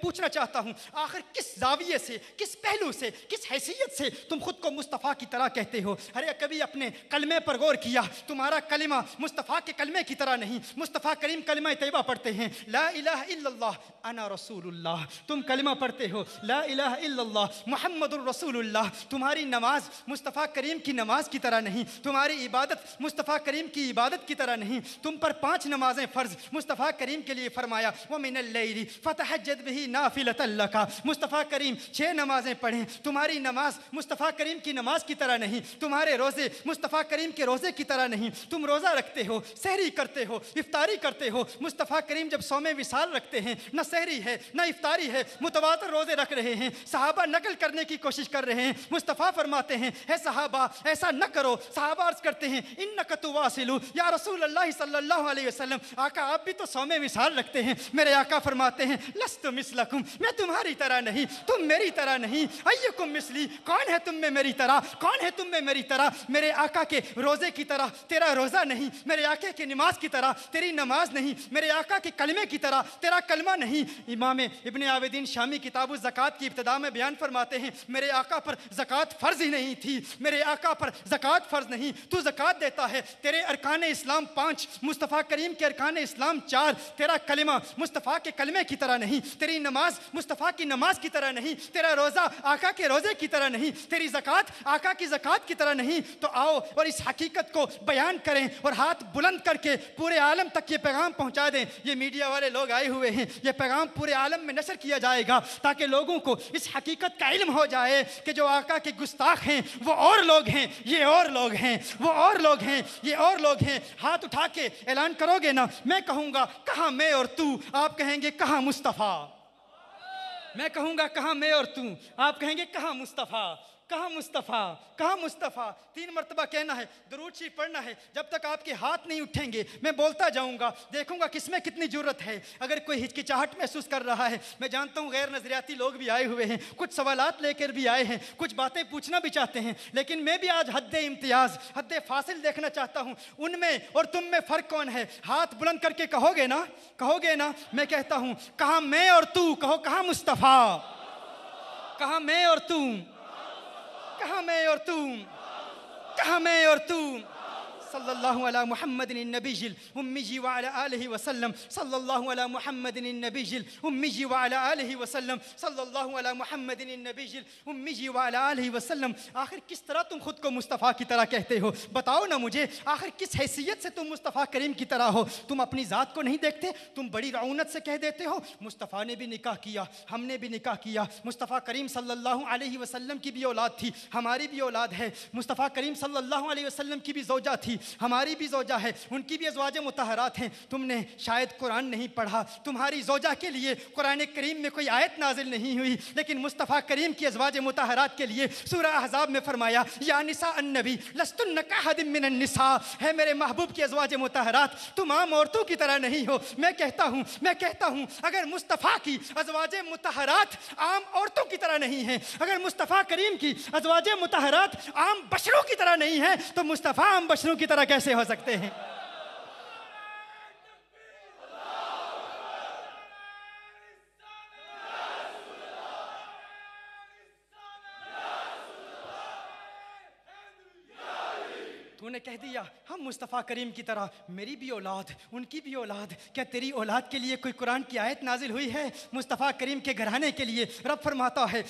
पूछना चाहता हूं आखिर किस जाविये से किस पहलू से किस हैसियत से तुम खुद को मुस्तफ़ा की तरह कहते हो अरे कभी अपने कलमे पर गौर किया तुम्हारा कलमा मुस्तफ़ा के कलमे की तरह नहीं मुस्तफ़ा करीम कलमा तयबा पढ़ते हैं ला इलाह अना रसूलुल्लाह तुम कलमा पढ़ते हो ला इलाह रसूलुल्लाह तुम्हारी नमाज मुस्तफ़ा करीम की नमाज की तरह नहीं तुम्हारी इबादत मुस्तफ़ा करीम की इबादत की तरह नहीं तुम पर पाँच नमाजें फ़र्ज़ मुस्तफ़ा करीम के लिए फरमाया वो मिनल जद भी तुसल्ली नाफिल का मुस्तफ़ा करीम छः नमाज़ें पढ़ें तुम्हारी नमाज मुस्तफ़ा करीम की नमाज की तरह नहीं तुम्हारे रोज़े मुस्तफ़ा करीम के रोज़े की तरह नहीं तुम रोज़ा रखते हो सहरी करते हो इफ्तारी करते हो मुस्तफ़ा करीम जब सौम विशाल रखते हैं न सहरी है न इफ्तारी है मुतवातर रोज़े रख रहे हैं साहबा नकल करने की कोशिश कर रहे हैं मुस्तफ़ा फरमाते हैं है साहबा ऐसा न करो साहबा अर्ज करते हैं इन नकतु वासिलू या रसूल अल्लाह सल्लल्लाहु अलैहि वसल्लम आका आप भी तो सौम विशाल रखते हैं मेरे आका फरमाते हैं लस्त मिसल मिसलकुम मैं तुम्हारी तरह नहीं तुम मेरी तरह नहीं कुम मिसली कौन है तुम में मेरी तरह कौन है तुम में मेरी तरह मेरे आका के रोज़े की तरह तेरा रोज़ा नहीं मेरे आका की नमाज की तरह तेरी नमाज नहीं मेरे आका के कलमे की तरह तेरा कलमा नहीं इमाम इबन आवेदीन शामी किताब ज़क़़त की इब्तदा में बयान फरमाते हैं मेरे आका पर ज़क़़त फ़र्ज़ ही नहीं थी मेरे आका पर ज़क़़त फ़र्ज़ नहीं तू ज़क़़त देता है तेरे अरकान इस्लाम पाँच मुस्तफ़ा करीम के अरकान इस्लाम चार तेरा कलमा मुस्तफ़ा के कलमे की तरह नहीं तेरी नमाज मुस्तफ़ा की नमाज की तरह नहीं तेरा रोज़ा आका के रोज़े की तरह नहीं तेरी ज़क़़त आका की ज़क़़त की तरह नहीं तो आओ और इस हकीकत को बयान करें और हाथ बुलंद करके पूरे आलम तक ये पैगाम पहुँचा दें ये मीडिया वाले लोग आए हुए हैं ये पैगाम पूरे आलम में नशर किया जाएगा ताकि लोगों को इस हकीकत का इलम हो जाए कि जो आका के गुस्ताख हैं वो और लोग हैं ये और लोग हैं वो और लोग हैं ये और लोग हैं हाथ उठा के ऐलान करोगे ना मैं कहूँगा कहाँ मैं और तू आप कहेंगे कहाँ मुस्तफ़ा मैं कहूंगा कहा मैं और तू आप कहेंगे कहा मुस्तफ़ा कहाँ मुस्तफ़ा कहाँ मुस्तफ़ा तीन मरतबा कहना है दरूची पढ़ना है जब तक आपके हाथ नहीं उठेंगे मैं बोलता जाऊँगा देखूँगा किस में कितनी ज़रूरत है अगर कोई हिचकिचाहट महसूस कर रहा है मैं जानता हूँ गैर नज़रियाती लोग भी आए हुए हैं कुछ सवाल लेकर भी आए हैं कुछ बातें पूछना भी चाहते हैं लेकिन मैं भी आज हद इम्तियाज़ हद फासिल देखना चाहता हूँ उनमें और तुम में फ़र्क कौन है हाथ बुलंद करके कहोगे ना कहोगे ना मैं कहता हूँ कहाँ मैं और तू कहो कहाँ मुस्तफ़ा कहा मैं और तू कहाँ मैं और तू कहाँ मैं और तू صلى الله على محمد النبي الأمي وعلى آله وسلم صلى الله على محمد النبي الأمي وعلى آله वसल्लम सल्लल्लाहु अलैहि मोहम्मद नबीजिल उम्मीजी वाला अलैहि वसल्लम आखिर किस तरह तुम खुद को मुस्तफ़ा की तरह कहते हो बताओ ना मुझे आखिर किस हैसियत से तुम मुस्तफ़ा करीम की तरह हो तुम अपनी ज़ात को नहीं देखते तुम बड़ी रौनत से कह देते हो मुस्तफ़ा ने भी निकाह किया हमने भी निकाह किया मुस्तफ़ा करीम सल्लल्लाहु अलैहि वसल्लम की भी औलाद थी हमारी भी औलाद है मुस्तफ़ा करीम सल्लल्लाहु अलैहि वसल्लम की भी जोजा थी हमारी भी जोजा है उनकी भी अजवाज मतहरात हैं तुमने शायद कुरान नहीं पढ़ा तुम्हारी जोजा के लिए कुरान करीम में कोई आयत नाजिल नहीं हुई लेकिन मुस्तफ़ा करीम की अजवाज मतहरात के लिए सूर अहजाब में फरमाया या निसा नबी लस्तुलनसा है मेरे महबूब की अजवाज मतहरात तुम आम औरतों की तरह नहीं हो मैं कहता हूँ मैं कहता हूँ अगर मुस्तफ़ा की अजवाज मतहरात आम औरतों की तरह नहीं है अगर मुस्तफ़ा करीम की अजवाज मतहरात आम बशरों की तरह नहीं है तो मुस्तफ़ा आम बशरों की की तरह कैसे हो सकते हैं उन्हें कह दिया हम मुस्तफ़ा करीम की तरह मेरी भी औलाद उनकी भी औलाद क्या तेरी औलाद के लिए कोई कुरान की आयत नाजिल हुई है मुस्तफ़ा करीम के घराने के लिए रब फरमाता है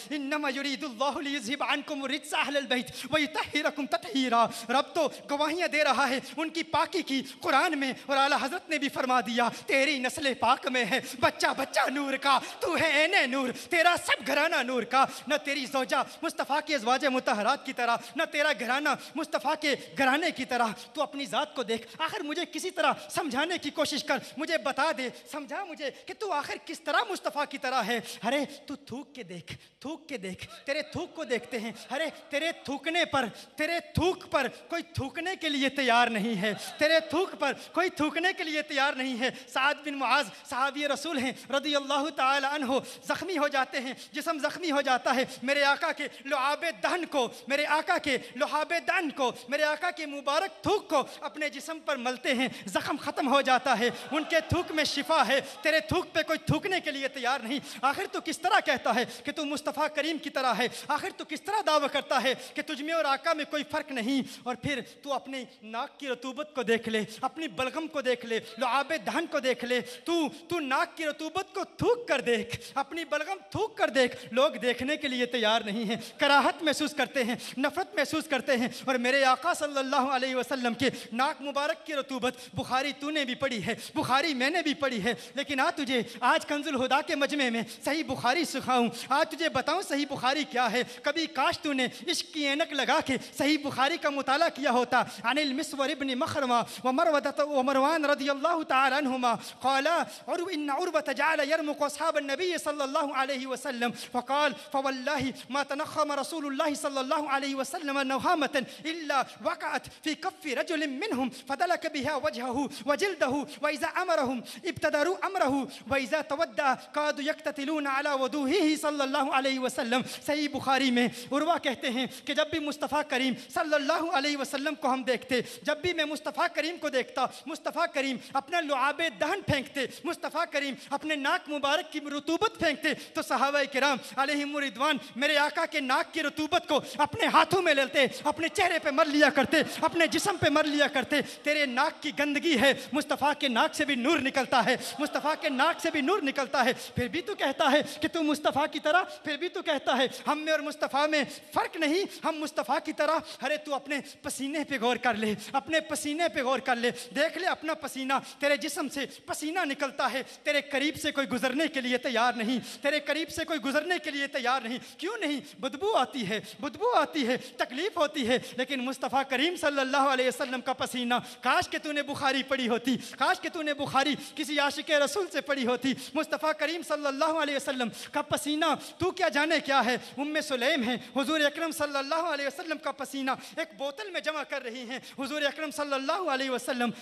रब तो गवाहियाँ दे रहा है उनकी पाकि की कुरान में और आला हजरत ने भी फरमा दिया तेरी नस्ल पाक में है बच्चा बच्चा नूर का तू है एने नूर तेरा सब घराना नूर का न तेरी सोजा मुस्तफ़ा के अजवाज मुतहरात की तरह न तेरा घराना मुस्तफ़ा के घराने समझाने की तरह तू अपनी ज़ात को देख आखिर मुझे किसी तरह समझाने की कोशिश कर मुझे बता दे समझा मुझे कि तू आखिर किस तरह मुस्तफ़ा की तरह है अरे तू थूक के देख थूक के देख तेरे थूक को देखते हैं अरे तेरे थूकने पर तेरे थूक पर कोई थूकने के लिए तैयार नहीं है तेरे थूक पर कोई थूकने के लिए तैयार नहीं है साद बिन मुआज साहबी रसूल हैं रदी अल्लाह हो ज़ख्मी हो जाते हैं जिसम ज़ख्मी हो जाता है मेरे आका के लुआब दहन को मेरे आका के लुहाब दहन को मेरे आका के मुबारक थूक को अपने जिसम पर मलते हैं ज़ख़म ख़त्म हो जाता है उनके थूक में शिफा है तेरे थूक पे कोई थूकने के लिए तैयार नहीं आखिर तो किस तरह कहता है कि तू मुस्तफ़ा करीम की तरह है आखिर तो किस तरह दावा करता है कि तुझमे और आका में कोई फ़र्क नहीं और फिर तू अपनी नाक की रतूबत को देख ले अपनी बलगम को देख ले लुआब दहन को देख ले तू तू नाक की रतूबत को थूक कर देख अपनी बलगम थूक कर देख लोग देखने के लिए तैयार नहीं है कराहत महसूस करते हैं नफ़रत महसूस करते हैं और मेरे आका सल्ला सल्लल्लाहु अलैहि वसल्लम के नाक मुबारक की रतूबत बुखारी तूने भी पढ़ी है बुखारी मैंने भी पढ़ी है लेकिन आ तुझे आज कंजुल हुदा के मजमे में सही बुखारी सिखाऊँ आज तुझे बताऊँ सही बुखारी क्या है कभी काश तूने इश्क की एनक लगा के सही बुखारी का मुताला किया होता अनिल मिसवर इबन मखरमा व मरवदत व मरवान रदी अल्लाह तुमा कौला और इन उर्वत जाल यरमुक साहब नबी सल्लल्लाहु अलैहि वसल्लम फ़काल फ़वल्लाहि मा तनख़म रसूलुल्लाह सल्लल्लाहु अलैहि वसल्लम नवामतन इल्ला वक़अत شاءت في كف رجل منهم فدلك بها وجهه وجلده وإذا أمرهم ابتدروا أمره وإذا تودع कादु यकततिलून अला वदूही सल्लल्लाहु अलैहि वसल्लम सही बुखारी में उर्वा कहते हैं कि जब भी मुस्तफ़ा करीम सल्लल्लाहु अलैहि वसल्लम को हम देखते जब भी मैं मुस्तफ़ा करीम को देखता मुस्तफ़ा करीम अपना लुआब दहन फेंकते मुस्तफ़ा करीम अपने नाक मुबारक की रतूबत फेंकते तो सहाब कराम अलहिमरिदवान मेरे आका के नाक की रतूबत को अपने हाथों में लेते अपने चेहरे पर मर लिया करते अपने जिसम पे मर लिया करते तेरे नाक की गंदगी है मुस्तफ़ा के नाक से भी नूर निकलता है मुस्तफ़ा के नाक से भी नूर निकलता है फिर भी तू कहता है कि तू मुस्तफ़ा की तरह फिर भी तू कहता है हम में और मुस्तफ़ा में फ़र्क नहीं हम मुस्तफ़ा की तरह अरे तू अपने पसीने पर गौर कर ले अपने पसीने पर गौर कर ले देख ले अपना पसीना तेरे जिसम से पसीना निकलता है तेरे करीब से कोई गुजरने के लिए तैयार नहीं तेरे करीब से कोई गुजरने के लिए तैयार नहीं क्यों नहीं बदबू आती है बदबू आती है तकलीफ़ होती है लेकिन मुस्तफ़ा करीम सल्लल्लाहु अलैहि वसल्लम का पसीना काश के तूने बुखारी पढ़ी होती काश के तूने बुखारी किसी आशिक रसूल से पढ़ी होती मुस्तफ़ा करीम सल्लल्लाहु अलैहि वसल्लम का पसीना तू क्या जाने क्या है उम्म सुलेम है हुजूर अकरम सल्लल्लाहु अलैहि वसल्लम का पसीना एक बोतल में जमा कर रही हैं हुजूर अकरम सल्लल्लाहु अलैहि वसल्लम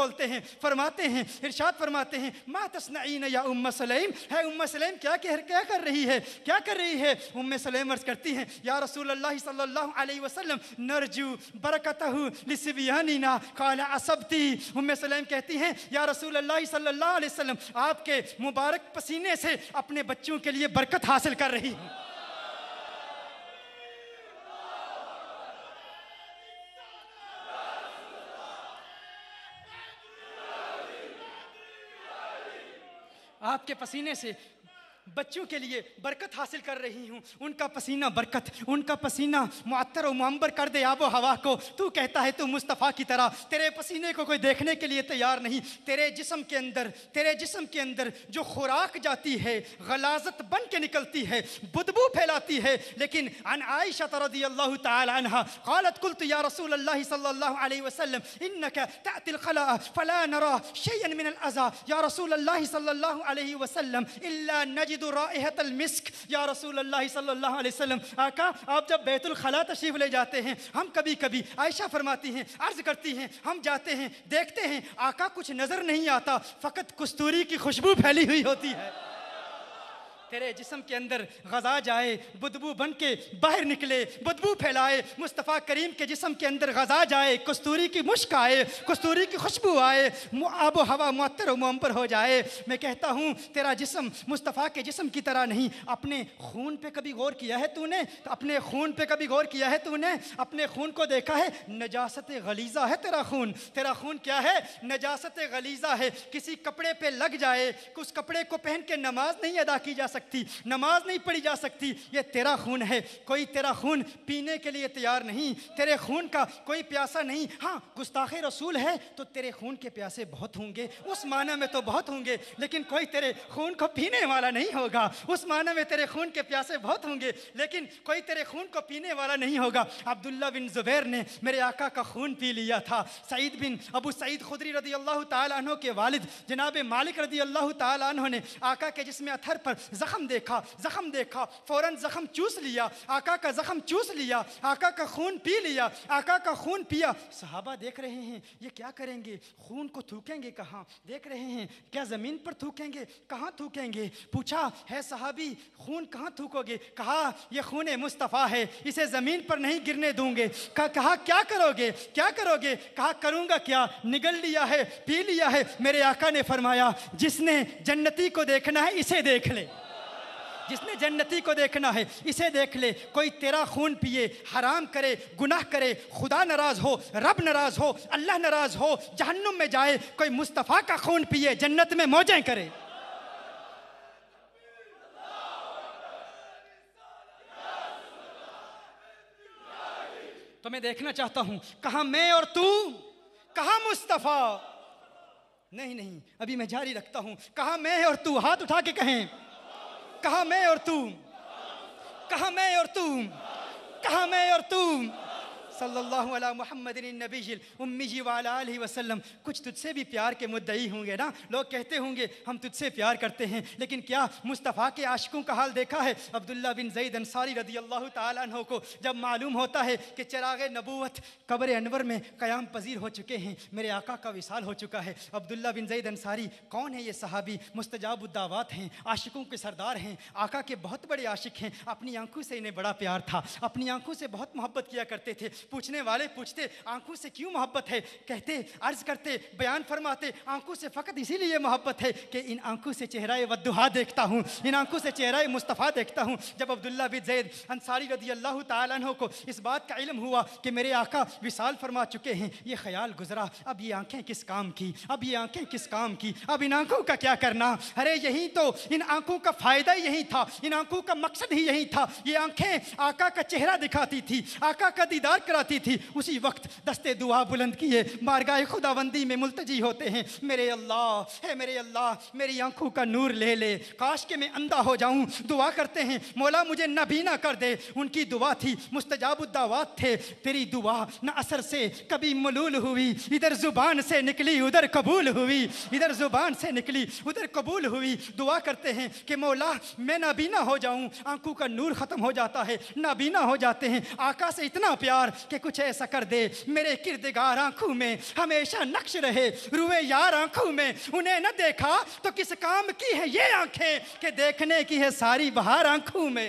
खोलते हैं फरमाते हैं इरशाद फरमाते हैं मा तस्नईन या उम सलेम है उम्म सलेम क्या कह क्या कर रही है क्या कर रही है उम सलेम अर्ज करती हैं या रसूल अल्लाह सल्लल्लाहु अलैहि वसल्लम नरजू बरकत लिसबियानिना काला असबती उम्म सलेम कहती हैं या रसूल अल्लाह सल्लल्लाहु अलैहि वसल्लम आपके मुबारक पसीने से अपने बच्चों के लिए बरकत हासिल कर रही हूँ आपके पसीने से बच्चों के लिए बरकत हासिल कर रही हूँ उनका पसीना बरकत उनका पसीना मअतर और मम्बर कर दे आबो हवा को तू कहता है तू मुस्तफ़ा की तरह तेरे पसीने को कोई देखने के लिए तैयार नहीं तेरे जिसम के अंदर तेरे जिसम के अंदर जो खुराक जाती है गलाजत बन के निकलती है बुदबू फैलाती है लेकिन अन आयशा तरदी अल्लाह तहा कुल तो या रसूल अल्लाह इन फला नरा या रसूल अल्लाह सल्ला वसलम इल्ला नजद मिस्क या रसूल अल्लाह सल्लल्लाहु अलैहि वसल्लम आका आप जब बैतुल खला तशरीफ ले जाते हैं हम कभी कभी आयशा फरमाती हैं अर्ज करती हैं हम जाते हैं देखते हैं आका कुछ नज़र नहीं आता फ़कत कस्तूरी की खुशबू फैली हुई होती है तेरे जिसम के अंदर गजा जाए बदबू बन के बाहर निकले बदबू फैलाए मुस्तफ़ा करीम के जिसम के अंदर गजा जाए कस्तूरी की मुश्क आए कस्तूरी की खुशबू आए आब हवा मअतर मम्बर हो जाए मैं कहता हूँ तेरा जिसम मुस्तफ़ा के जिसम की तरह नहीं अपने खून पर कभी गौर किया है तूने तो अपने खून पर कभी गौर किया है तूने अपने खून को देखा है नजासत गलीज़ा है तेरा खून तेरा खून क्या है नजासत गलीज़ा है किसी कपड़े पर लग जाए उस कपड़े को पहन के नमाज नहीं अदा की जा सकती सकती नमाज नहीं पढ़ी जा सकती ये तेरा खून है कोई तेरा खून पीने के लिए तैयार नहीं तेरे खून का कोई प्यासा नहीं हाँ गुस्ताखे रसूल है तो तेरे खून के प्यासे बहुत होंगे उस माना में तो बहुत होंगे लेकिन कोई तेरे खून को पीने वाला नहीं होगा उस माना में तेरे खून के प्यासे बहुत होंगे लेकिन कोई तेरे खून को पीने वाला नहीं होगा अब्दुल्ला बिन जुबैर ने मेरे आका का खून पी लिया था सईद बिन अबू सईद खुदरी रदी अल्लाह तहों के वालिद जनाब मालिक रदी अल्लाह तहों ने आका के जिसमें अथर पर जख्म जख्म देखा जख्म देखा फौरन जख्म चूस लिया आका का जख्म चूस लिया आका का खून पी लिया आका का खून पिया सहाबा देख रहे हैं ये क्या करेंगे खून को थूकेंगे कहाँ देख रहे हैं क्या ज़मीन पर थूकेंगे कहाँ थूकेंगे पूछा है सहाबी खून कहाँ थूकोगे कहा यह खून मुस्तफ़ा है इसे ज़मीन पर नहीं गिरने दूंगे कहा, कहा क्या करोगे क्या करोगे कहा करूँगा क्या निगल लिया है पी लिया है मेरे आका ने फरमाया जिसने जन्नती को देखना है इसे देख ले जिसने जन्नती को देखना है इसे देख ले कोई तेरा खून पिए हराम करे गुनाह करे खुदा नाराज़ हो रब नाराज़ हो अल्लाह नाराज़ हो जहन्नुम में जाए कोई मुस्तफ़ा का खून पिए जन्नत में मौजें करे तो मैं देखना चाहता हूं कहा मैं और तू कहा मुस्तफ़ा नहीं नहीं अभी मैं जारी रखता हूं कहा मैं और तू हाथ उठा के कहें कहा मैं और तू कहा मैं और तू कहा मैं और तू सल्लल्लाहु अला नबी जिल उम्मी वाली वसल्लम कुछ तुझसे भी प्यार के मुद्दई होंगे ना लोग कहते होंगे हम तुझसे प्यार करते हैं लेकिन क्या मुस्तफ़ा के आशिकों का हाल देखा है अब्दुल्ला बिन जईद अंसारी रदी अल्लाह तहों को जब मालूम होता है कि चराग नबूत कब्र अनवर में क़याम पजीर हो चुके हैं मेरे आका का विशाल हो चुका है अब्दुल्ला बिन जईद अंसारी कौन है ये सहाबी मुस्तजाबुद्दावत हैं आशिकों के सरदार हैं आका के बहुत बड़े आशिक हैं अपनी आंखों से इन्हें बड़ा प्यार था अपनी आंखों से बहुत मोहब्बत किया करते थे पूछने वाले पूछते आंखों से क्यों मोहब्बत है कहते अर्ज करते बयान फरमाते आंखों से फ़कत इसीलिए मोहब्बत है कि इन आंखों से चेहरा वदुहा देखता हूँ इन आंखों से चेहरा मुस्तफ़ा देखता हूँ जब अब्दुल्ला बिन जैद अंसारी रदी अल्लाह तु को इस बात का इलम हुआ कि मेरे आका विशाल फरमा चुके हैं ये ख्याल गुजरा अब ये आंखें किस काम की अब ये आंखें किस काम की अब इन आंखों का क्या करना अरे यही तो इन आंखों का फ़ायदा यही था इन आंखों का मकसद ही यही था ये आंखें आका का चेहरा दिखाती थी आका का दीदार करा जाती थी उसी वक्त दस्ते दुआ बुलंद किए मारगा खुदाबंदी में मुलतजी होते हैं मेरे अल्लाह है मेरे अल्लाह मेरी आंखों का नूर ले ले काश के मैं अंधा हो जाऊं दुआ करते हैं मौला मुझे नबीना कर दे उनकी दुआ थी मुस्तजाबुद्दावात थे तेरी दुआ न असर से कभी मलूल हुई इधर ज़ुबान से निकली उधर कबूल हुई इधर ज़ुबान से निकली उधर कबूल हुई दुआ करते हैं कि मौला मैं नबीना हो जाऊं आंखों का नूर ख़त्म हो जाता है नाबीना हो जाते हैं आका से इतना प्यार के कुछ ऐसा कर दे मेरे किरदगार आंखों में हमेशा नक्श रहे रुए यार आंखों में उन्हें न देखा तो किस काम की है ये आंखें कि देखने की है सारी बहार आंखों में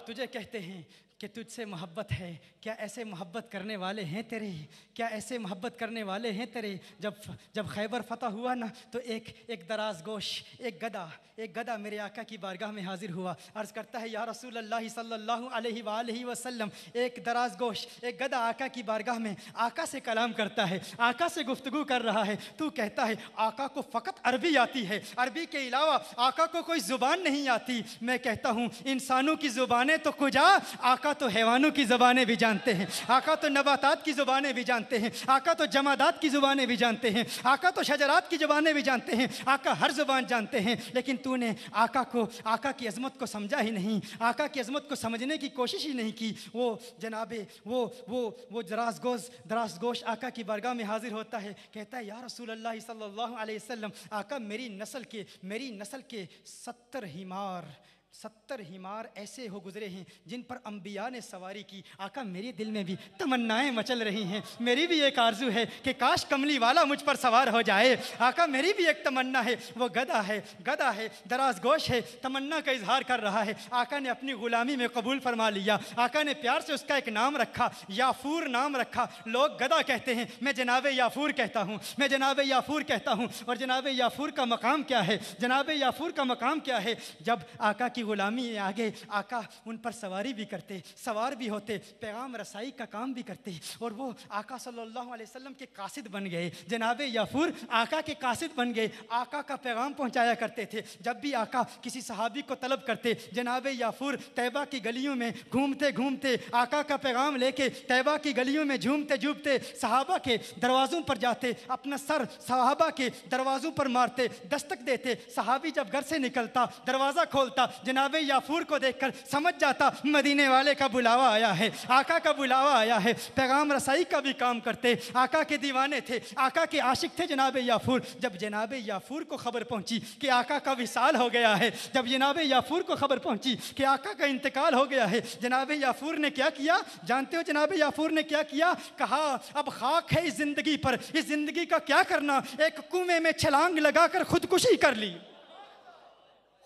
लोग तुझे कहते हैं कि तुझसे मोहब्बत है क्या ऐसे मोहब्बत करने वाले हैं तेरे क्या ऐसे मोहब्बत करने वाले हैं तेरे जब जब खैबर फतह हुआ ना तो एक एक दराज गोश एक गदा एक गदा मेरे आका की बारगाह में हाजिर हुआ अर्ज़ करता है या रसूल अल्लाह सल्लल्लाहु अलैहि वालैहि वसल्लम एक दराज गोश एक गदा आका की बारगाह में आका से कलाम करता है आका से गुफ्तगु कर रहा है तू कहता है आका को फ़कत अरबी आती है अरबी के अलावा आका को कोई ज़ुबान नहीं आती मैं कहता हूँ इंसानों की ज़ुबान जबाने तो कुजा हाँ? आका तो हैवानों की जबाने भी जानते हैं आका तो नबातात की जुबानें भी जानते हैं आका तो जमादात की जुबानें भी जानते हैं आका तो शजरात की जुबानें भी जानते हैं आका हर जुबान जानते हैं लेकिन तूने आका को आका की अजमत को समझा ही नहीं आका की अजमत को समझने की कोशिश ही नहीं की वो जनाबे वो वो वो दराज गोश दराज गोश आका की बरगाह में हाजिर होता है कहता है या रसूल अल्लाह सल्लल्लाहु अलैहि वसल्लम आका मेरी नस्ल के मेरी नस्ल के सत्तर हिमार सत्तर हिमार ऐसे हो गुजरे हैं जिन पर अंबिया ने सवारी की आका मेरे दिल में भी तमन्नाएं मचल रही हैं मेरी भी एक आरजू है कि काश कमली वाला मुझ पर सवार हो जाए आका मेरी भी एक तमन्ना है वो गदा है गदा है दराज गोश है तमन्ना का इजहार कर रहा है आका ने अपनी गुलामी में कबूल फरमा लिया आका ने प्यार से उसका एक नाम रखा याफूर नाम रखा लोग गदा कहते हैं मैं जनाब याफूर कहता हूँ मैं जनाब याफूर कहता हूँ और जनाब याफूर का मकाम क्या है जनाब याफूर का मकाम क्या है जब आका की ग़ुलामी में आ गए आका उन पर सवारी भी करते सवार भी होते पैगाम रसाई का काम भी करते और वो आका सल्लल्लाहु अलैहि वसल्लम के कासिद बन गए जनाब याफूर आका के कासिद बन गए आका का पैगाम पहुंचाया करते थे जब भी आका किसी सहाबी को तलब करते जनाब याफूर तैबा की गलियों में घूमते घूमते आका का पैगाम लेके तैबा की गलियों में झूमते झूमते सहाबा के दरवाज़ों पर जाते अपना सर सहाबा के दरवाज़ों पर मारते दस्तक देते सहाबी जब घर से निकलता दरवाज़ा खोलता जनाब याफूर को देखकर समझ जाता मदीने वाले का बुलावा आया है आका का बुलावा आया है पैगाम रसाई का भी काम करते आका के दीवाने थे आका के आशिक थे जनाब याफूर जब जनाब याफूर को खबर पहुंची कि आका का विशाल हो गया है जब जनाब याफूर को खबर पहुंची कि आका का इंतकाल हो गया है जनाब याफूर ने क्या किया जानते हो जनाब याफूर ने क्या किया कहा अब खाक है इस ज़िंदगी पर इस ज़िंदगी का क्या करना एक कुएं में छलांग लगाकर खुदकुशी कर ली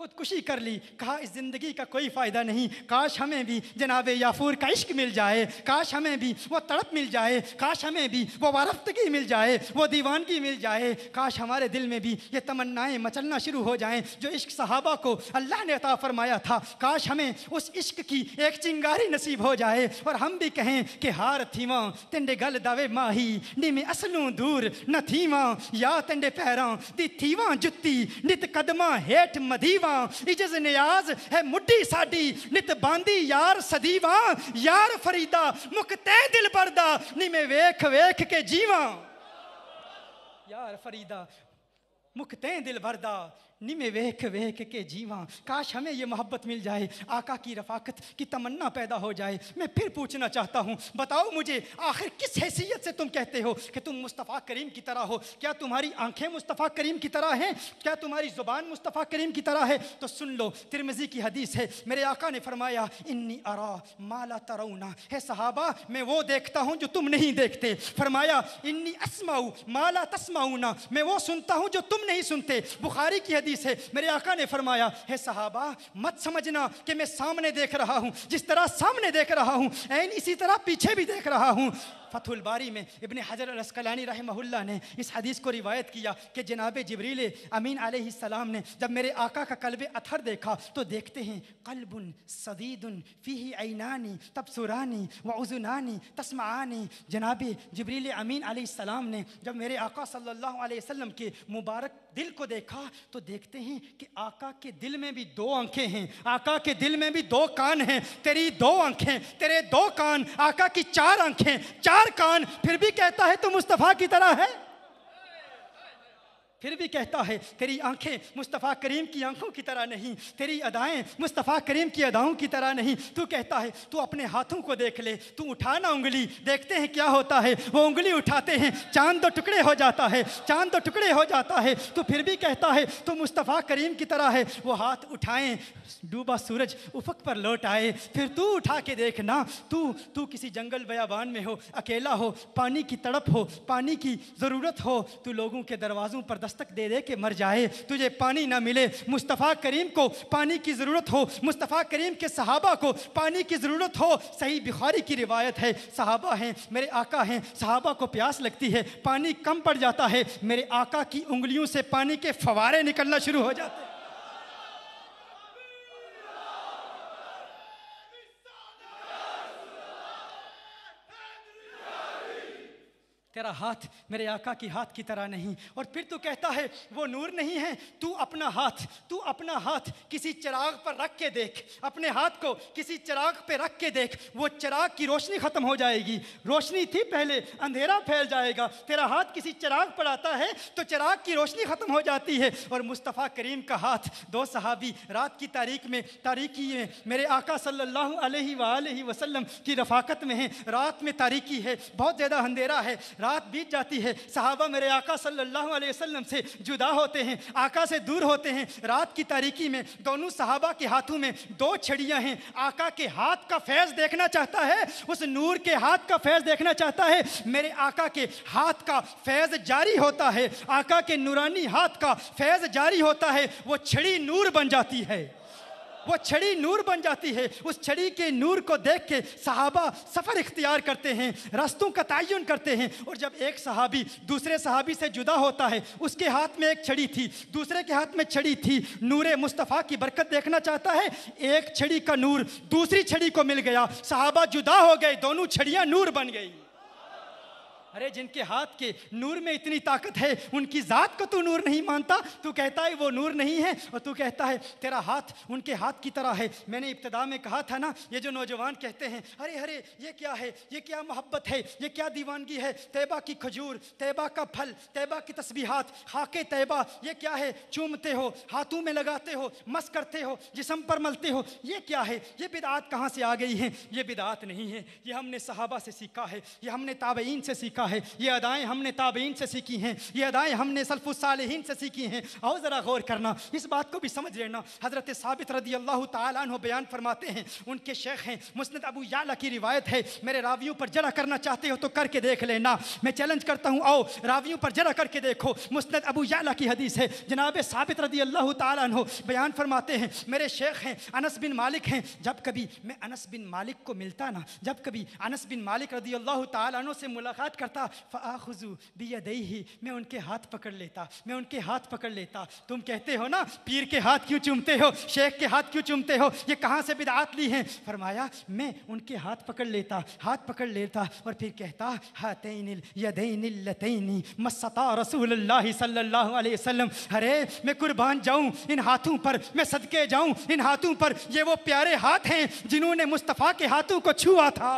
खुदकुशी कर ली कहा इस ज़िंदगी का कोई फ़ायदा नहीं काश हमें भी जनाब याफूर का इश्क मिल जाए काश हमें भी वो तड़प मिल जाए काश हमें भी वो वारफ्तगी मिल जाए वो दीवानगी मिल जाए काश हमारे दिल में भी ये तमन्नाएँ मचलना शुरू हो जाएँ जो इश्क सहाबा को अल्लाह ने अता फरमाया था काश हमें उस इश्क की एक चिंगारी नसीब हो जाए और हम भी कहें कि हार थीवा तेंडे गल दावे माही नी में असलू दूर न थीवा या तेंडे पैरों दी थीवा जुत्ती नित कदमा हेठ मधीवा इजज नियाज है मुड्ढी साडी नित बांदी यार सदीवा यार फरीदा मुख तै दिल भरदा नी मैं वेख वेख के जीवा यार फरीदा मुख तै दिल भरदा निमेवेक वेक के जीवा काश हमें ये मोहब्बत मिल जाए आका की रफाकत की तमन्ना पैदा हो जाए मैं फिर पूछना चाहता हूँ बताओ मुझे आखिर किस हैसियत से तुम कहते हो कि तुम मुस्तफ़ा करीम की तरह हो क्या तुम्हारी आंखें मुस्तफ़ा करीम की तरह हैं क्या तुम्हारी ज़ुबान मुस्तफ़ा करीम की तरह है तो सुन लो तिरमजी की हदीस है मेरे आका ने फरमाया इन्नी अरा माला तरौना है सहाबा मैं वो देखता हूँ जो तुम नहीं देखते फरमाया इन्नी असमाऊ माला तस्माऊना मैं वो सुनता हूँ जो तुम नहीं सुनते बुखारी की हदीस है मेरे आका ने फरमाया है साहबा मत समझना कि मैं सामने देख रहा हूँ जिस तरह सामने देख रहा हूँ एन इसी तरह पीछे भी देख रहा हूँ फतुल बारी में इबन हजर रसकलानी रहमहुल्ला ने इस हदीस को रिवायत किया कि जनाब जबरील अमीन आलाम ने जब मेरे आका का कल्ब अथर देखा तो देखते हैं कल्बुन सदीदन फ़ी ऐनानी तबसुरानी व उजुनानी तस्मानी जनाब जबरील अमीन आलाम ने जब मेरे आका सल्लल्लाहु अलैहि वसल्लम के मुबारक दिल को देखा तो देखते हैं कि आका के दिल में भी दो आंखें हैं आका के दिल में भी दो कान हैं तेरी दो आंखें तेरे दो कान आका की चार आंखें चार हर कान फिर भी कहता है तो मुस्तफ़ा की तरह है फिर भी कहता है तेरी आंखें मुस्तफ़ा करीम की आंखों की तरह नहीं तेरी अदाएं मुस्तफ़ा करीम की अदाओं की तरह नहीं तू कहता है तू अपने हाथों को देख ले तू उठाना उंगली देखते हैं क्या होता है वो उंगली उठाते हैं चांद दो तो टुकड़े हो जाता है चांद दो तो टुकड़े हो जाता है तो फिर भी कहता है तो मुस्तफ़ा करीम की तरह है वो हाथ उठाएं डूबा सूरज उफक पर लौट आए फिर तू उठा के देखना तू तू किसी जंगल बयाबान में हो अकेला हो पानी की तड़प हो पानी की ज़रूरत हो तू लोगों के दरवाज़ों पर दस्त दस्तक दे दे के मर जाए तुझे पानी ना मिले मुस्तफ़ा करीम को पानी की ज़रूरत हो मुस्तफ़ा करीम के सहाबा को पानी की ज़रूरत हो सही बिखारी की रिवायत है सहाबा हैं मेरे आका हैं सहाबा को प्यास लगती है पानी कम पड़ जाता है मेरे आका की उंगलियों से पानी के फवारे निकलना शुरू हो जाते हैं तेरा हाथ मेरे आका की हाथ की तरह नहीं और फिर तू कहता है वो नूर नहीं है तू अपना हाथ तू अपना हाथ किसी चिराग पर रख के देख अपने हाथ को किसी चिराग पर रख के देख वो चिराग की रोशनी ख़त्म हो जाएगी रोशनी थी पहले अंधेरा फैल जाएगा तेरा हाथ किसी चिराग पर आता है तो चिराग की रोशनी ख़त्म हो जाती है और मुस्तफ़ा करीम का हाथ दो सहाबी रात की तारीख में तारीखी में मेरे आका सल्लल्लाहु अलैहि वसल्लम की रफाकत में है रात में तारीखी है बहुत ज़्यादा अंधेरा है रात बीत जाती है साहबा मेरे आका सल्लल्लाहु अलैहि वसल्लम से जुदा होते हैं आका से दूर होते हैं रात की तारीकी में दोनों साहबा के हाथों में दो छड़ियाँ हैं आका के हाथ का फैज़ देखना चाहता है उस नूर के हाथ का फैज़ देखना चाहता है मेरे आका के हाथ का फैज़ जारी होता है आका के नूरानी हाथ का फैज़ जारी होता है वो छड़ी नूर बन जाती है वो छड़ी नूर बन जाती है उस छड़ी के नूर को देख के सहाबा सफ़र इख्तियार करते हैं रास्तों का तयन करते हैं और जब एक सहाबी दूसरे सहाबी से जुदा होता है उसके हाथ में एक छड़ी थी दूसरे के हाथ में छड़ी थी नूर मुस्तफ़ा की बरकत देखना चाहता है एक छड़ी का नूर दूसरी छड़ी को मिल गया सहाबा जुदा हो गए दोनों छड़ियाँ नूर बन गई अरे जिनके हाथ के नूर में इतनी ताकत है उनकी ज़ात को तू नूर नहीं मानता तू कहता है वो नूर नहीं है और तू कहता है तेरा हाथ उनके हाथ की तरह है मैंने इब्तदा में कहा था ना ये जो नौजवान कहते हैं अरे अरे ये क्या है ये क्या मोहब्बत है ये क्या दीवानगी है तैबा की खजूर तैबा का फल तैबा की तस्बीहात खाके तैबा ये क्या है चूमते हो हाथों में लगाते हो मस करते हो जिसम पर मलते हो ये क्या है ये बिदात कहाँ से आ गई है ये बिदात नहीं है ये हमने सहाबा से सीखा है ये हमने ताबईन से सीखा सीखा है ये अदाएँ हमने ताबेन से सीखी हैं ये अदाएँ हमने सल्फुसालहीन से सीखी हैं और ज़रा गौर करना इस बात को भी समझ लेना हज़रत साबित रदी अल्लाह तु बयान फरमाते हैं उनके शेख हैं मुस्त अबू याला की रिवायत है मेरे रावियों पर जरा करना चाहते हो तो करके देख लेना मैं चैलेंज करता हूँ आओ रावियों पर जरा करके देखो मुस्त अबू याला की हदीस है जनाब साबित रदी अल्लाह तु बयान फरमाते हैं मेरे शेख हैं अनस बिन मालिक हैं जब कभी मैं अनस बिन मालिक को मिलता ना जब कभी अनस बिन मालिक रदी अल्लाह तु से मुलाकात करता करता फ़ाखुजू बियदई मैं उनके हाथ पकड़ लेता मैं उनके हाथ पकड़ लेता तुम कहते हो ना पीर के हाथ क्यों चूमते हो शेख के हाथ क्यों चूमते हो ये कहाँ से बिदात ली है फरमाया मैं उनके हाथ पकड़ लेता हाथ पकड़ लेता और फिर कहता हातिन यदनी मसता रसूल सल्लल्लाहु अरे मैं कुर्बान जाऊँ इन हाथों पर मैं सदके जाऊँ इन हाथों पर ये वो प्यारे हाथ हैं जिन्होंने मुस्तफ़ा के हाथों को छुआ था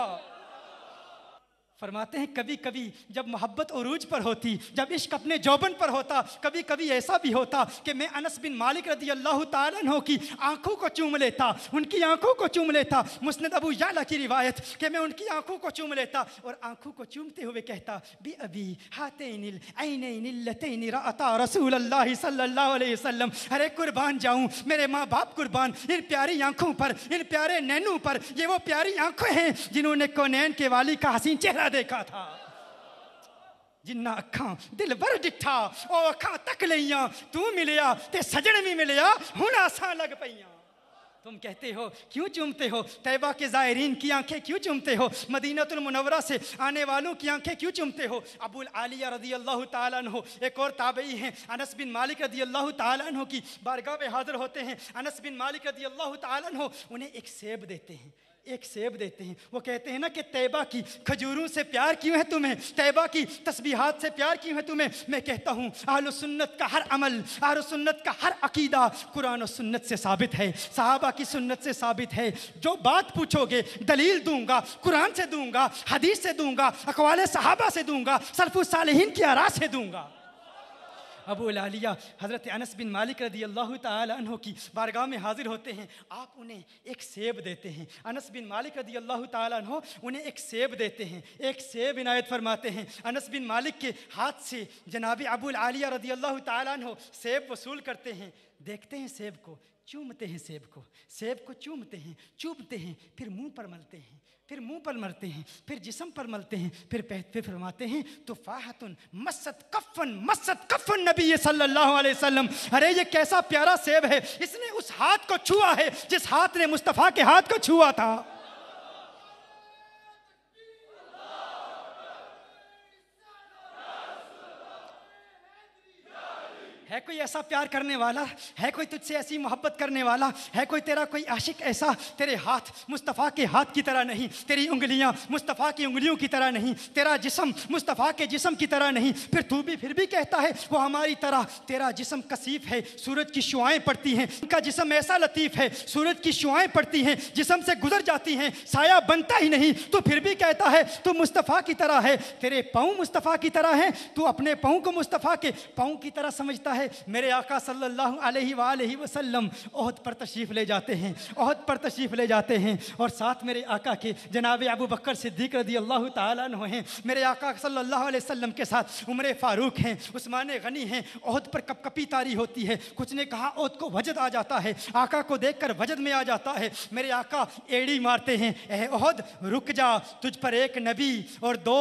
फरमाते हैं कभी कभी जब मोहब्बत अरूज पर होती जब इश्क अपने जौबन पर होता कभी कभी ऐसा भी होता कि मैं अनस बिन मालिक रदी अल्लाह हो की आंखों को चूम लेता उनकी आंखों को चूम लेता मुस्ंद अबू याला की रिवायत कि मैं उनकी आँखों को चूम लेता और आंखों को चूमते हुए कहता बी अबी हातिल आइन नीरा रसूल अल्लाह सल्लल्लाहु अरे कुर्बान जाऊँ मेरे माँ बाप कुर्बान इन प्यारी आँखों पर इन प्यारे नैनों पर ये वो प्यारी आँखें हैं जिन्होंने कौनैन के वाली का हसीन चेहरा क्या देखा था जिन्ना अखा दिल भर डिठा ओ अखा तक लिया तू मिलया ते सजन भी मिलया हूं आसा लग पइया तुम कहते हो क्यों चूमते हो तैबा के ज़ायरीन की आंखें क्यों चूमते हो मदीनतुल मुनवरा से आने वालों की आंखें क्यों चूमते हो अबुल आलिया रदी अल्लाह तहो एक और ताबई हैं अनस बिन मालिक रदी अल्लाह तहो की बारगाह में हाजिर होते हैं अनस बिन मालिक रदी अल्लाह तहो उन्हें एक सेब देते हैं एक सेब देते हैं वो कहते हैं ना कि तैबा की खजूरों से प्यार क्यों है तुम्हें तैबा की तस्बीहात से प्यार क्यों है तुम्हें मैं कहता हूँ आलो सुन्नत का हर अमल आलो सुन्नत का हर अकीदा कुरान और सुन्नत से साबित है साहबा की सुन्नत से साबित है जो बात पूछोगे दलील दूंगा कुरान से दूंगा हदीस से दूंगा अकवाल साहबा से दूंगा सरफुसालहीन की आरा से दूंगा अबू लालिया हज़रत अनस बिन मालिक रदी अल्लाह तन की बारगाह में हाजिर होते हैं आप उन्हें एक सेब देते हैं अनस बिन मालिक रदी अल्लाह तन उन्हें एक सेब देते हैं एक सेब इनायत फरमाते हैं अनस बिन मालिक के हाथ से जनाब अबूल आलिया रदी अल्लाह तन सेब वसूल करते हैं देखते हैं सेब को चूमते हैं सेब को सेब को चूमते हैं चूमते हैं फिर मुंह पर मलते हैं फिर मुंह पर मरते हैं फिर जिसम पर मलते हैं फिर फिर फरमाते हैं तो फाहतुन मस्सत कफन मस्सत कफन नबी सल्लल्लाहु अलैहि वसल्लम अरे ये कैसा प्यारा सेब है इसने उस हाथ को छुआ है जिस हाथ ने मुस्तफ़ा के हाथ को छुआ था है कोई ऐसा प्यार करने वाला है कोई तुझसे ऐसी मोहब्बत करने वाला है कोई तेरा कोई आशिक ऐसा तेरे हाथ मुस्तफ़ा के हाथ की तरह नहीं तेरी उंगलियां मुस्तफ़ा की उंगलियों की तरह नहीं तेरा जिसम मुस्तफ़ा के जिसम की तरह नहीं फिर तू भी फिर भी कहता है वो हमारी तरह तेरा जिसम कसीफ है सूरज की शुआएँ पड़ती हैं उनका जिसम ऐसा लतीफ़ है सूरज की शुआएँ पड़ती हैं जिसम से गुजर जाती हैं साया बनता ही नहीं तो फिर भी कहता है तू मुस्तफ़ा की तरह है तेरे पाँव मुस्तफ़ा की तरह है तू अपने पाँव को मुस्तफ़ा के पाँव की तरह समझता है मेरे आका सल्लल्लाहु अलैहि वसल्लम ओहद पर तशरीफ़ ले जाते हैं ओहद पर तशरीफ़ ले जाते हैं और साथ मेरे आका के जनाब अबू बकर सिद्दीक रदी अल्लाह तु हैं मेरे आका सल्लल्लाहु के साथ उम्र फ़ारूक हैं उस्मान गनी हैं ओहद पर कपकपी तारी होती है कुछ ने कहा ओहद को वजद आ जाता है आका को देख कर वजद में आ जाता है मेरे आका एड़ी मारते हैं ए ओहद रुक जा तुझ पर एक नबी और दो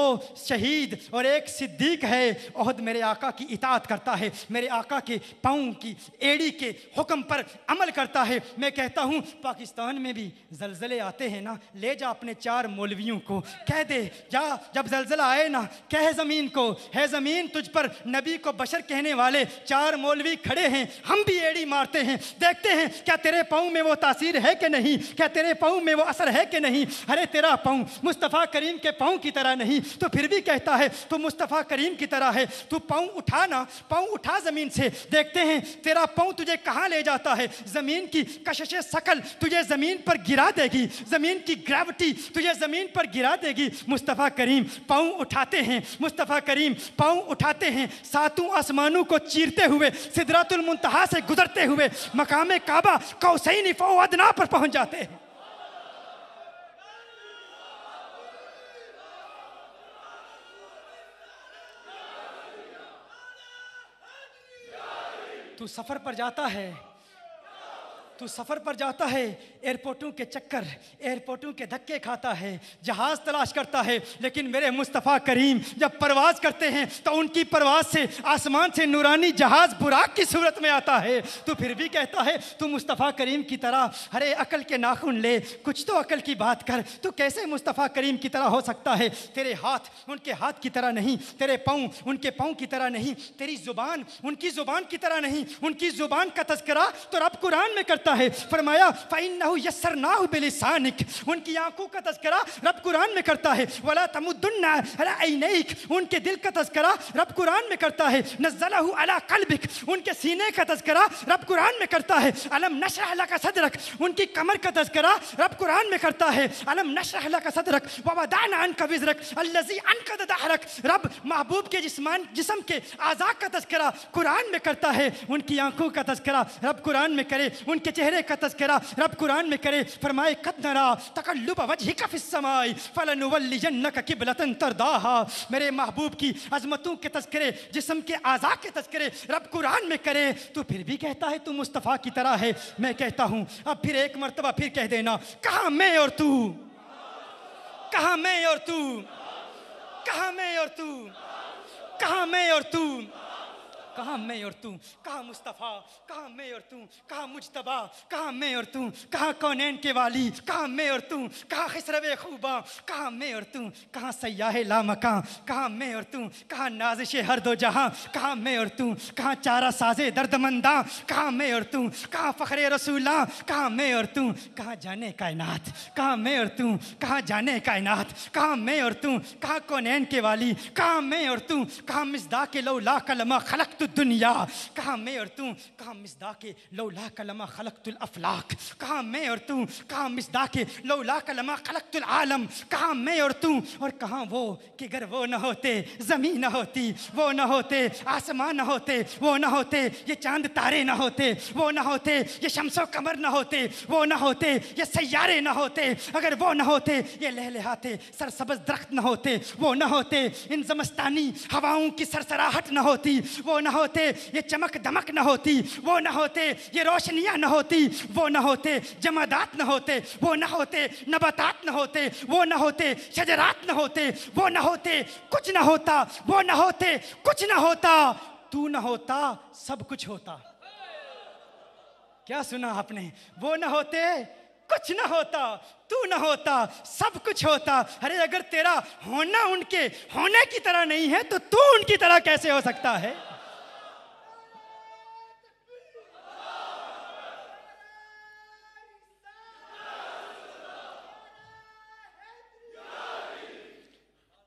शहीद और एक सिद्दीक है ओहद मेरे आका की इतात करता है मेरे आका आका के पाँव की एड़ी के हुक्म पर अमल करता है मैं कहता हूँ पाकिस्तान में भी जलजले आते हैं ना ले जा अपने चार मौलवियों को कह दे जा जब जलजला आए ना कह ज़मीन को है ज़मीन तुझ पर नबी को बशर कहने वाले चार मौलवी खड़े हैं हम भी एड़ी मारते हैं देखते हैं क्या तेरे पाँव में वो तासीर है कि नहीं क्या तेरे पाँव में वो असर है कि नहीं अरे तेरा पाँव मुस्तफ़ा करीम के पाँव की तरह नहीं तो फिर भी कहता है तू मुस्तफ़ा करीम की तरह है तू पाँव ना पाँव उठा ज़मीन से थे देखते हैं तेरा पाँव तुझे कहाँ ले जाता है ज़मीन की कशिश शकल तुझे ज़मीन पर गिरा देगी ज़मीन की ग्रेविटी तुझे ज़मीन पर गिरा देगी मुस्तफ़ा करीम पाँव उठाते हैं मुस्तफ़ा करीम पाँव उठाते हैं सातों आसमानों को चीरते हुए सिदरातुल से गुजरते हुए मकाम काबा कौसैन फ़ौदना पर पहुँच जाते हैं तू सफ़र पर जाता है तू सफ़र पर जाता है एयरपोर्टों के चक्कर एयरपोर्टों के धक्के खाता है जहाज़ तलाश करता है लेकिन मेरे मुस्तफ़ा करीम जब परवाज़ करते हैं तो उनकी परवाज़ से आसमान से नूरानी जहाज़ बुराक की सूरत में आता है तो फिर भी कहता है तू मुस्तफ़ा करीम की तरह अरे अकल के नाखून ले कुछ तो अकल की बात कर तू कैसे मुस्तफ़ा करीम की तरह हो सकता है तेरे हाथ उनके हाथ की तरह नहीं तेरे पाँव उनके पाँव की तरह नहीं तेरी ज़ुबान उनकी ज़ुबान की तरह नहीं उनकी ज़ुबान का तस्करा तो रब कुरान में करता करता है फरमाया फ़ैन यसर ना बेलिसानिक उनकी आंखों का तस्करा रब कुरान में करता है वला तमुद्दुन्ना अलाइनैक उनके दिल का तस्करा रब कुरान में करता है नज़लहु अला कल्बिक उनके सीने का तस्करा रब कुरान में करता है अलम नशरह लका सदरक उनकी कमर का तस्करा रब कुरान में करता है अलम नशरह लका सदरक ववदान अनका विजरक अल्लजी अनका दहरक रब महबूब के जिस्मान जिसम के आज़ा का तस्करा कुरान में करता है उनकी आंखों का तस्करा रब कुरान में करे उनके चेहरे का तस्करा रब कुरान में करे फरमाए कद नरा तकल्लुब वजह का फिसमाई फलनवल्लिजन्न जन्नक किबलतन तरदाहा मेरे महबूब की अजमतों के तस्करे जिस्म के आज़ा के तस्करे रब कुरान में करे तो फिर भी कहता है तू मुस्तफ़ा की तरह है मैं कहता हूँ अब फिर एक मरतबा फिर कह देना कहा मैं और तू कहा मैं और तू कहा मैं और तू कहा मैं और तू कहाँ मैं और तू कहाँ मुस्तफ़ा कहाँ मैं और तू कहाँ मुजतबा कहाँ मैं और तू कहाँ कौन के वाली कहाँ मैं और तू कहाँ खसरब खूबा कहाँ मैं और तू कहाँ सयाह लामकां कहाँ मैं और तू कहाँ नाजिश हर दो जहाँ कहाँ मैं और तू कहाँ चारा साजे दर्दमंदा कहाँ मैं और तू कहाँ फखरे रसूला कहाँ मैं और तू कहाँ जाने कायनात कहाँ मैं और तू कहाँ जाने कायनात कहाँ मैं और तू कहाँ कौन के वाली कहाँ मैं और तू कहाँ मिसदा के लो ला कलमा खलक तो दुनिया कहा मैं और तू कहा मिसदा के लौला कलमा खलकतुल अफलाक कहा मैं और तू कहा मिसदा के लौला कलमा खलकतुल आलम कहा मैं और तू और कहा वो कि अगर वो ना होते ज़मीन ना होती वो ना होते आसमान ना होते वो ना होते ये चांद तारे ना होते वो ना होते ये शमसो कमर ना होते वो ना होते ये सैारे ना होते अगर वो ना होते ये लहलहाते सरसब्ज दरख्त ना होते वो ना होते इन जमस्तानी हवाओं की सरसराहट ना होती वो न होते ये चमक दमक न होती वो न होते ये रोशनियाँ न होती वो न होते जमादात न होते वो न होते नबातात न होते वो न होते शजरात न होते वो न होते कुछ न होता वो न होते कुछ न होता तू न होता सब कुछ होता क्या सुना आपने वो न होते कुछ ना होता तू ना होता सब कुछ होता अरे अगर तेरा होना उनके होने की तरह नहीं है तो तू उनकी तरह कैसे हो सकता है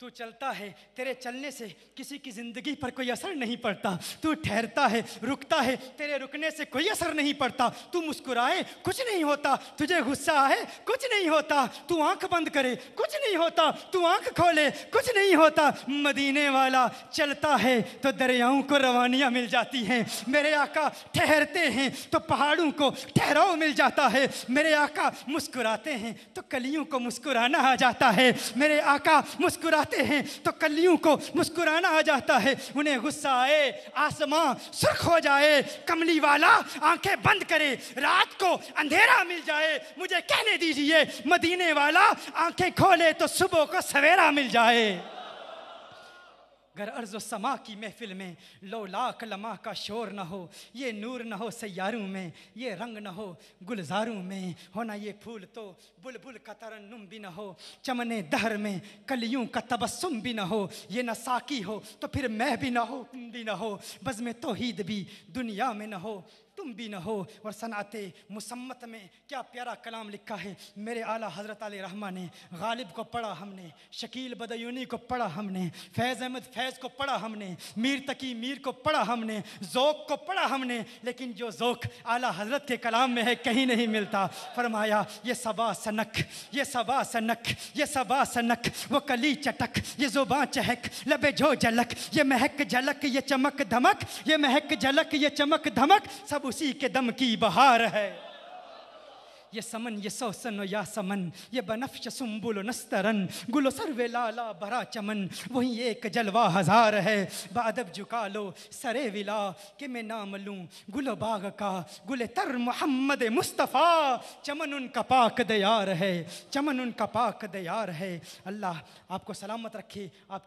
तू चलता है तेरे चलने से किसी की जिंदगी पर कोई असर नहीं पड़ता तू ठहरता है रुकता है तेरे रुकने से कोई असर नहीं पड़ता तू मुस्कुराए कुछ नहीं होता तुझे गुस्सा आए कुछ नहीं होता तू आंख बंद करे कुछ नहीं होता तू आंख खोले कुछ नहीं होता मदीने वाला चलता है तो दरियाओं को रवानियाँ मिल जाती हैं मेरे आका ठहरते हैं तो पहाड़ों को ठहराव मिल जाता है मेरे आका मुस्कुराते हैं तो कलियों को मुस्कुराना आ जाता है मेरे आका मुस्कुराते देखते हैं तो कलियों को मुस्कुराना आ जाता है उन्हें गुस्सा आए आसमां सुर्ख हो जाए कमली वाला आंखें बंद करे रात को अंधेरा मिल जाए मुझे कहने दीजिए मदीने वाला आंखें खोले तो सुबह को सवेरा मिल जाए गर अर्ज समा की महफिल में लो लाख लमा का शोर न हो ये नूर न हो सैारों में ये रंग न हो गुलजारों में होना ये फूल तो बुलबुल का तरन्नुम भी न हो चमने दहर में कलियों का तबस्सुम भी न हो ये न साकी हो तो फिर मैं भी ना हो भी न हो बज़ में तोहीद भी दुनिया में न हो तुम भी न हो और सनात मुसम्मत में क्या प्यारा कलाम लिखा है मेरे आला हज़रत आल रहमा ने गालिब को पढ़ा हमने शकील बदयूनी को पढ़ा हमने फैज़ अहमद फैज़ को पढ़ा हमने मीर तकी मीर को पढ़ा हमने जोक को पढ़ा हमने लेकिन जो जोक आला हजरत के कलाम में है कहीं नहीं मिलता फरमाया ये सबा सनक ये सबा सनक ये सबा सनक वो कली चटक ये जुबा चहक लबे झो झलक ये महक झलक ये चमक धमक ये महक झलक ये चमक धमक सब उसी के दम की बहार है ये समन ये सोसन या समन ये बनफ्श सुम्बुल नस्तरन गुलो सर्वे लाला बरा चमन वही एक जलवा हजार है बादब झुका लो सरे विला के मैं नाम लूँ गुलो बाग का गुल तर मोहम्मद मुस्तफ़ा चमन उनका पाक दयार है चमन उनका पाक दयार है अल्लाह आपको सलामत रखे आपकी